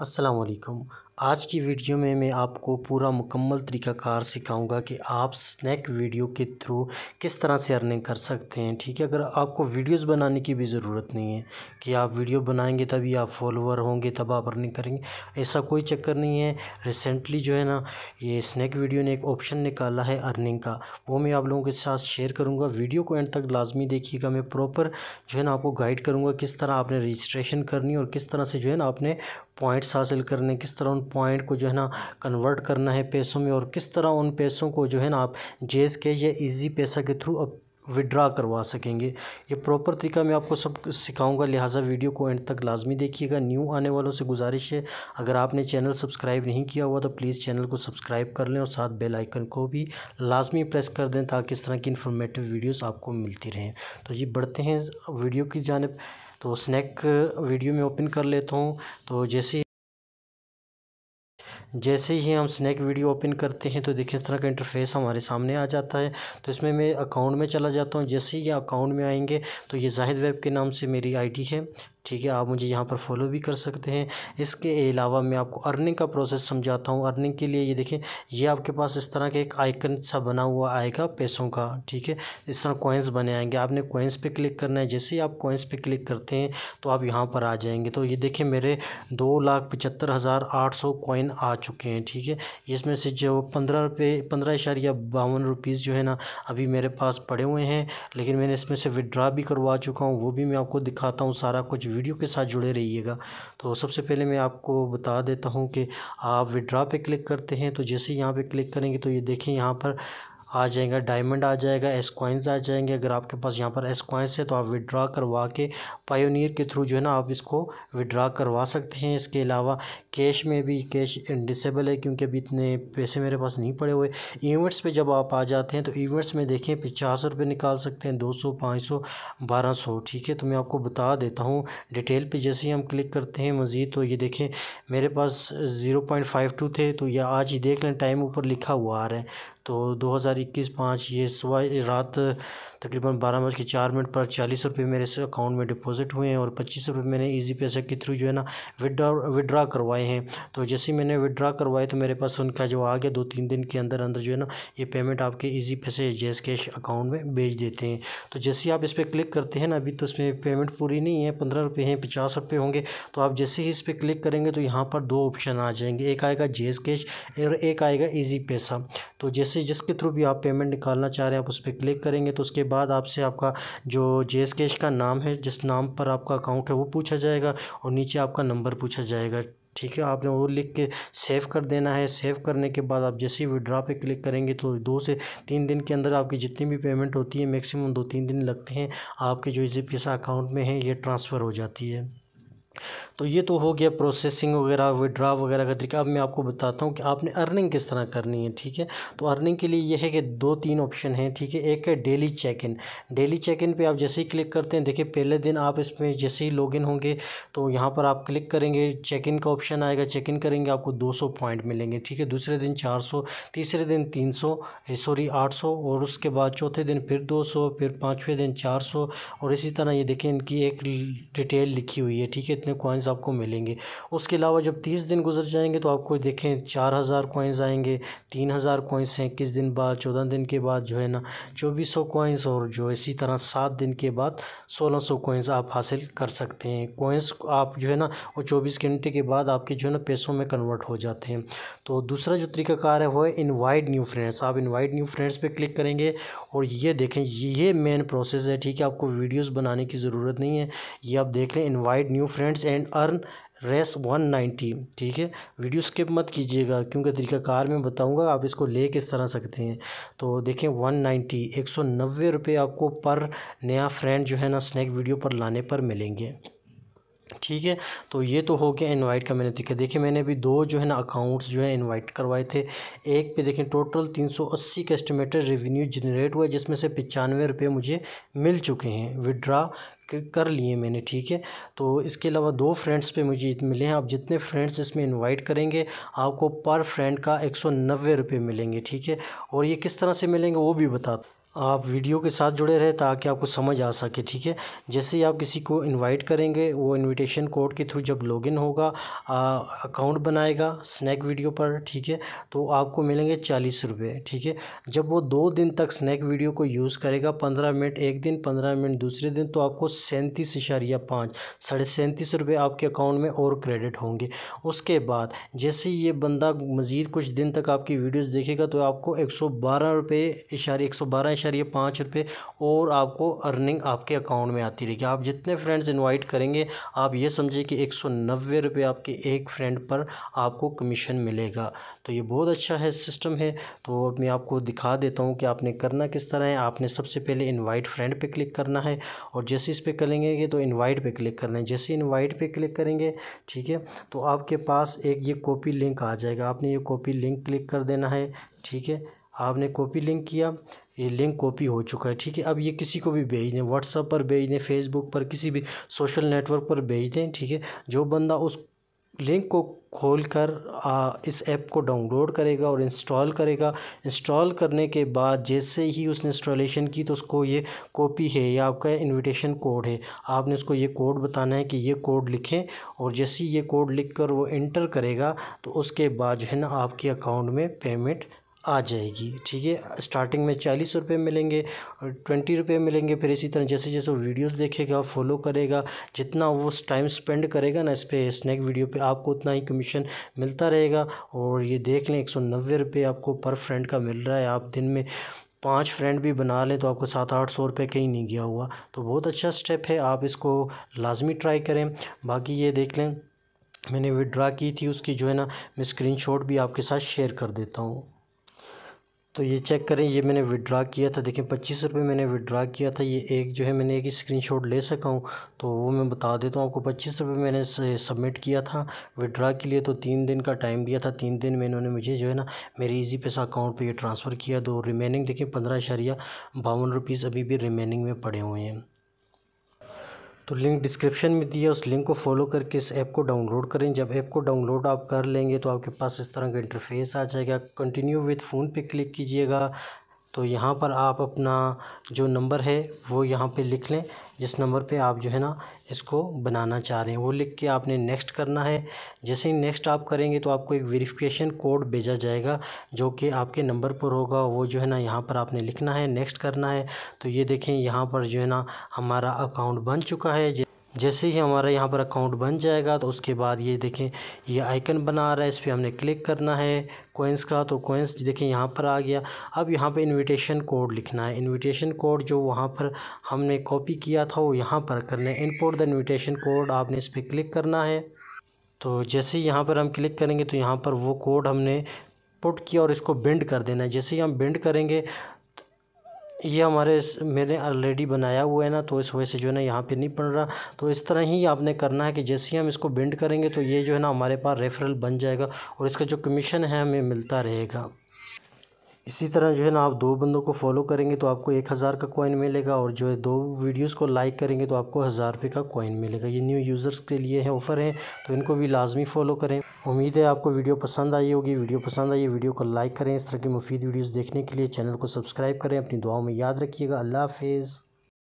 अस्सलाम आज की वीडियो में मैं आपको पूरा मुकम्मल तरीकाकार सिखाऊंगा कि आप स्नैक वीडियो के थ्रू किस तरह से अर्निंग कर सकते हैं ठीक है अगर आपको वीडियोस बनाने की भी ज़रूरत नहीं है कि आप वीडियो बनाएंगे तभी आप फॉलोअर होंगे तब आप अर्निंग करेंगे ऐसा कोई चक्कर नहीं है रिसेंटली जो है ना ये स्नैक वीडियो ने एक ऑप्शन निकाला है अर्निंग का वो मैं आप लोगों के साथ शेयर करूँगा वीडियो को एंड तक लाजमी देखिएगा मैं प्रॉपर जो है ना आपको गाइड करूँगा किस तरह आपने रजिस्ट्रेशन करनी और किस तरह से जो है ना आपने पॉइंट्स हासिल करने किस तरह उन पॉइंट को जो है ना कन्वर्ट करना है पैसों में और किस तरह उन पैसों को जो है ना आप जेस के या ईजी पैसा के थ्रू अब विड्रा करवा सकेंगे ये प्रॉपर तरीका मैं आपको सब सिखाऊंगा लिहाजा वीडियो को एंड तक लाजमी देखिएगा न्यू आने वालों से गुजारिश है अगर आपने चैनल सब्सक्राइब नहीं किया हुआ तो प्लीज़ चैनल को सब्सक्राइब कर लें और साथ बेल आइकन को भी लाजमी प्रेस कर दें ताकि इस तरह की इन्फॉर्मेटिव वीडियोस आपको मिलती रहें तो जी बढ़ते हैं वीडियो की जानब तो स्नैक वीडियो में ओपन कर लेता हूँ तो जैसे जैसे ही हम स्नैक वीडियो ओपन करते हैं तो देखिए इस तरह का इंटरफेस हमारे सामने आ जाता है तो इसमें मैं अकाउंट में चला जाता हूँ जैसे ही ये अकाउंट में आएंगे तो ये जाहिद वेब के नाम से मेरी आईडी है ठीक है आप मुझे यहाँ पर फॉलो भी कर सकते हैं इसके अलावा मैं आपको अर्निंग का प्रोसेस समझाता हूँ अर्निंग के लिए ये देखें ये आपके पास इस तरह के एक आइकन सा बना हुआ आएगा पैसों का ठीक है इस तरह कोइंस बने आएंगे आपने कोइंस पे क्लिक करना है जैसे ही आप कोइंस पे क्लिक करते हैं तो आप यहाँ पर आ जाएंगे तो ये देखें मेरे दो लाख पचहत्तर हज़ार आठ सौ आ चुके हैं ठीक है इसमें से जो पंद्रह रुपये पंद्रह इशारिया बावन रुपीज़ जो है ना अभी मेरे पास पड़े हुए हैं लेकिन मैंने इसमें से विड्रा भी करवा चुका हूँ वो भी मैं आपको दिखाता हूँ सारा कुछ वीडियो के साथ जुड़े रहिएगा तो सबसे पहले मैं आपको बता देता हूँ कि आप विड्रा पे क्लिक करते हैं तो जैसे यहाँ पे क्लिक करेंगे तो ये देखें यहाँ पर आ जाएगा डायमंड आ जाएगा एस क्वाइंस आ जाएंगे अगर आपके पास यहाँ पर एस क्वाइंस है तो आप विड्रा करवा के पायोनियर के थ्रू जो है ना आप इसको विड्रा करवा सकते हैं इसके अलावा कैश में भी कैश डिसेबल है क्योंकि अभी इतने पैसे मेरे पास नहीं पड़े हुए इवेंट्स पे जब आप आ जाते हैं तो इवेंट्स में देखें पचास रुपये निकाल सकते हैं दो सौ पाँच सौ बारह सौ ठीक है तो मैं आपको बता देता हूँ डिटेल पर जैसे ही हम क्लिक करते हैं मज़ीद तो ये देखें मेरे पास ज़ीरो पॉइंट फाइव टू थे तो यह आज ही देख लें टाइम ऊपर लिखा हुआ आ रहा है तो दो हज़ार इक्कीस पाँच ये सुबह रात तकरीबन बारह बज के चार मिनट पर चालीस रुपये मेरे से अकाउंट में डिपॉजिट हुए हैं और पच्चीस रुपये मैंने ईजी पैसा के थ्रू जो है ना विड्रा विड्रा करवाए हैं तो जैसे ही मैंने विड्रा करवाए तो मेरे पास उनका जो आ गया दो तीन दिन के अंदर अंदर जो है ना ये पेमेंट आपके ईजी पैसे जैस कैश अकाउंट में भेज देते हैं तो जैसे ही आप इस पर क्लिक करते हैं ना अभी तो उसमें पेमेंट पूरी नहीं है पंद्रह रुपये हैं पचास रुपये होंगे तो आप जैसे ही इस पर क्लिक करेंगे तो यहाँ पर दो ऑप्शन आ जाएंगे एक आएगा जेस कैश और एक आएगा ईजी पैसा तो जैसे जिसके थ्रू भी आप पेमेंट निकालना चाह रहे हैं आप उस पर क्लिक करेंगे तो उसके बाद आपसे आपका जो जे एस कैश का नाम है जिस नाम पर आपका अकाउंट है वो पूछा जाएगा और नीचे आपका नंबर पूछा जाएगा ठीक है आपने वो लिख के सेव कर देना है सेव करने के बाद आप जैसे ही विड्रा पे क्लिक करेंगे तो दो से तीन दिन के अंदर आपकी जितनी भी पेमेंट होती है मैक्सिमम दो तीन दिन लगते हैं आपके जो इसी पैसा अकाउंट में है ये ट्रांसफ़र हो जाती है तो ये तो हो गया प्रोसेसिंग वगैरह विड्रा वगैरह का तरीका अब मैं आपको बताता हूँ कि आपने अर्निंग किस तरह करनी है ठीक है तो अर्निंग के लिए ये है कि दो तीन ऑप्शन हैं ठीक है एक है daily check in daily check in पे आप जैसे ही क्लिक करते हैं देखिए पहले दिन आप इसमें जैसे ही लॉगिन होंगे तो यहाँ पर आप क्लिक करेंगे चेक इन का ऑप्शन आएगा चेक इन करेंगे आपको दो सौ पॉइंट मिलेंगे ठीक है दूसरे दिन चार सौ तीसरे दिन तीन सौ सॉरी आठ सौ और उसके बाद चौथे दिन फिर दो सौ फिर पाँचवें दिन चार सौ और इसी तरह ये देखें इनकी एक डिटेल लिखी हुई है ठीक है इतने कॉइन्स आपको मिलेंगे उसके अलावा जब तीस दिन गुजर जाएंगे तो आपको देखें चार हज़ार कॉइन्स आएंगे तीन हज़ार कॉइन्स हैं इक्कीस दिन बाद चौदह दिन के बाद जो है ना चौबीस सौ कॉइन्स और जो इसी तरह सात दिन के बाद सोलह सौ कॉइन्स आप हासिल कर सकते हैं कॉइन्स आप जो है ना वो चौबीस घंटे के बाद आपके जो है ना पैसों में कन्वर्ट हो जाते हैं तो दूसरा जो तरीकाकार है वो है इन्वाइट न्यू फ्रेंड्स आप इन्वाइट न्यू फ्रेंड्स पर क्लिक करेंगे और ये देखें ये मेन प्रोसेस है ठीक है आपको वीडियोज बनाने की ज़रूरत नहीं है ये आप देख लें invite new friends points and earn रेस 190 ठीक है वीडियो स्किप मत कीजिएगा क्योंकि तरीकाकार में बताऊंगा आप इसको ले किस तरह सकते हैं तो देखें 190 नब्बे रुपए आपको पर नया फ्रेंड जो है ना स्नैक वीडियो पर लाने पर मिलेंगे ठीक है तो ये तो हो गया इनवाइट का मैंने देखा देखिए मैंने अभी दो जो है ना अकाउंट्स जो है इनवाइट करवाए थे एक पे देखें टोटल 380 का एस्टिमेटेड रेवेन्यू जनरेट हुआ जिसमें से पचानवे रुपये मुझे मिल चुके हैं विड्रा कर लिए मैंने ठीक है तो इसके अलावा दो फ्रेंड्स पे मुझे मिले हैं आप जितने फ्रेंड्स इसमें इनवाइट करेंगे आपको पर फ्रेंड का एक सौ मिलेंगे ठीक है और ये किस तरह से मिलेंगे वो भी बता आप वीडियो के साथ जुड़े रहे ताकि आपको समझ आ सके ठीक है जैसे ही आप किसी को इनवाइट करेंगे वो इनविटेशन कोड के थ्रू जब लॉगिन होगा अकाउंट बनाएगा स्नैक वीडियो पर ठीक है तो आपको मिलेंगे चालीस रुपये ठीक है जब वो दो दिन तक स्नैक वीडियो को यूज़ करेगा पंद्रह मिनट एक दिन पंद्रह मिनट दूसरे दिन तो आपको सैंतीस इशारिया पाँच साढ़े सैंतीस रुपये आपके अकाउंट में और क्रेडिट होंगे उसके बाद जैसे ये बंदा मज़ीद कुछ दिन तक आपकी वीडियोज़ देखेगा तो आपको एक सौ बारह रुपये इशारे एक सौ बारह इशारिया पाँच रुपये और आपको अर्निंग आपके अकाउंट में आती रहेगी आप जितने फ्रेंड्स इन्वाइट करेंगे आप ये समझिए कि एक सौ नब्बे रुपये आपके एक फ्रेंड पर आपको कमीशन मिलेगा तो ये बहुत अच्छा है सिस्टम है तो मैं आपको दिखा देता हूँ कि आपने करना किस तरह है आपने सबसे पहले इन्वाइट फ्रेंड पर क्लिक करना है और जैसे इस पर करेंगे तो इन्वाइट पर क्लिक करना है जैसे इन्वाइट पर क्लिक करेंगे ठीक है तो आपके पास एक ये कॉपी लिंक आ जाएगा आपने ये कॉपी लिंक क्लिक कर देना है ठीक है आपने कॉपी लिंक किया ये लिंक कॉपी हो चुका है ठीक है अब ये किसी को भी भेज दें व्हाट्सअप पर भेज दें फेसबुक पर किसी भी सोशल नेटवर्क पर भेज दें ठीक है जो बंदा उस लिंक को खोल कर आ, इस ऐप को डाउनलोड करेगा और इंस्टॉल करेगा इंस्टॉल करने के बाद जैसे ही उसने इंस्टॉलेशन की तो उसको ये कॉपी है या आपका इनविटेशन कोड है आपने उसको ये कोड बताना है कि ये कोड लिखें और जैसे ही ये कोड लिख कर वो इंटर करेगा तो उसके बाद जो है ना आपके अकाउंट में पेमेंट आ जाएगी ठीक है स्टार्टिंग में चालीस रुपये मिलेंगे और ट्वेंटी रुपये मिलेंगे फिर इसी तरह जैसे जैसे वो वीडियोस देखेगा फॉलो करेगा जितना वो टाइम स्पेंड करेगा ना इस पर स्नैक वीडियो पे आपको उतना ही कमीशन मिलता रहेगा और ये देख लें एक सौ नब्बे रुपये आपको पर फ्रेंड का मिल रहा है आप दिन में पांच फ्रेंड भी बना लें तो आपको सात आठ सौ रुपये कहीं नहीं गया हुआ तो बहुत अच्छा स्टेप है आप इसको लाजमी ट्राई करें बाकी ये देख लें मैंने विड्रा की थी उसकी जो है ना मैं स्क्रीनशॉट भी आपके साथ शेयर कर देता हूँ तो ये चेक करें ये मैंने विड्रा किया था देखें पच्चीस रुपये मैंने विड्रा किया था ये एक जो है मैंने एक स्क्रीनशॉट ले सका हूँ तो वो मैं बता देता हूँ आपको पच्चीस रुपये मैंने सबमिट किया था विड्रा के लिए तो तीन दिन का टाइम दिया था तीन दिन में इन्होंने मुझे जो है ना मेरे ईजी पैसा अकाउंट पर ये ट्रांसफ़र किया दो रिमेनिंग देखें पंद्रह बावन रुपीज़ अभी भी रिमेनिंग में पड़े हुए हैं तो लिंक डिस्क्रिप्शन में दिया उस लिंक को फॉलो करके इस ऐप को डाउनलोड करें जब ऐप को डाउनलोड आप कर लेंगे तो आपके पास इस तरह का इंटरफेस आ जाएगा कंटिन्यू विथ फ़ोन पे क्लिक कीजिएगा तो यहाँ पर आप अपना जो नंबर है वो यहाँ पे लिख लें जिस नंबर पे आप जो है ना इसको बनाना चाह रहे हैं वो लिख के आपने नेक्स्ट करना है जैसे ही नेक्स्ट आप करेंगे तो आपको एक वेरिफिकेशन कोड भेजा जाएगा जो कि आपके नंबर पर होगा वो जो है ना यहाँ पर आपने लिखना है नेक्स्ट करना है तो ये देखें यहाँ पर जो है ना हमारा अकाउंट बन चुका है जैसे ही हमारा यहाँ पर अकाउंट बन जाएगा तो उसके बाद ये देखें ये आइकन बना रहा है इस पर हमने क्लिक करना है कोइंस का तो कोइंस देखें यहाँ पर आ गया अब यहाँ पे इनविटेशन कोड लिखना है इनविटेशन कोड जो वहाँ पर हमने कॉपी किया था वो यहाँ पर करना है इनपुट द इनविटेशन कोड आपने इस पर क्लिक करना है तो जैसे ही यहाँ पर हम क्लिक करेंगे तो यहाँ पर वो कोड हमने पुट किया और इसको बेंड कर देना है जैसे ही हम बेंड करेंगे ये हमारे मैंने ऑलरेडी बनाया हुआ है ना तो इस वजह से जो है ना यहाँ पे नहीं पड़ रहा तो इस तरह ही आपने करना है कि जैसे ही हम इसको बेंड करेंगे तो ये जो है ना हमारे पास रेफरल बन जाएगा और इसका जो कमीशन है हमें मिलता रहेगा इसी तरह जो है ना आप दो बंदों को फॉलो करेंगे तो आपको एक हज़ार का कॉइन मिलेगा और जो है दो वीडियोस को लाइक करेंगे तो आपको हज़ार रुपये का कॉइन मिलेगा ये न्यू यूज़र्स के लिए है ऑफ़र है तो इनको भी लाजमी फॉलो करें उम्मीद है आपको वीडियो पसंद आई होगी वीडियो पसंद आई वीडियो को लाइक करें इस तरह की मुफीद वीडियोज़ देखने के लिए चैनल को सब्सक्राइब करें अपनी दुआओं में याद रखिएगा अल्लाह हाफिज़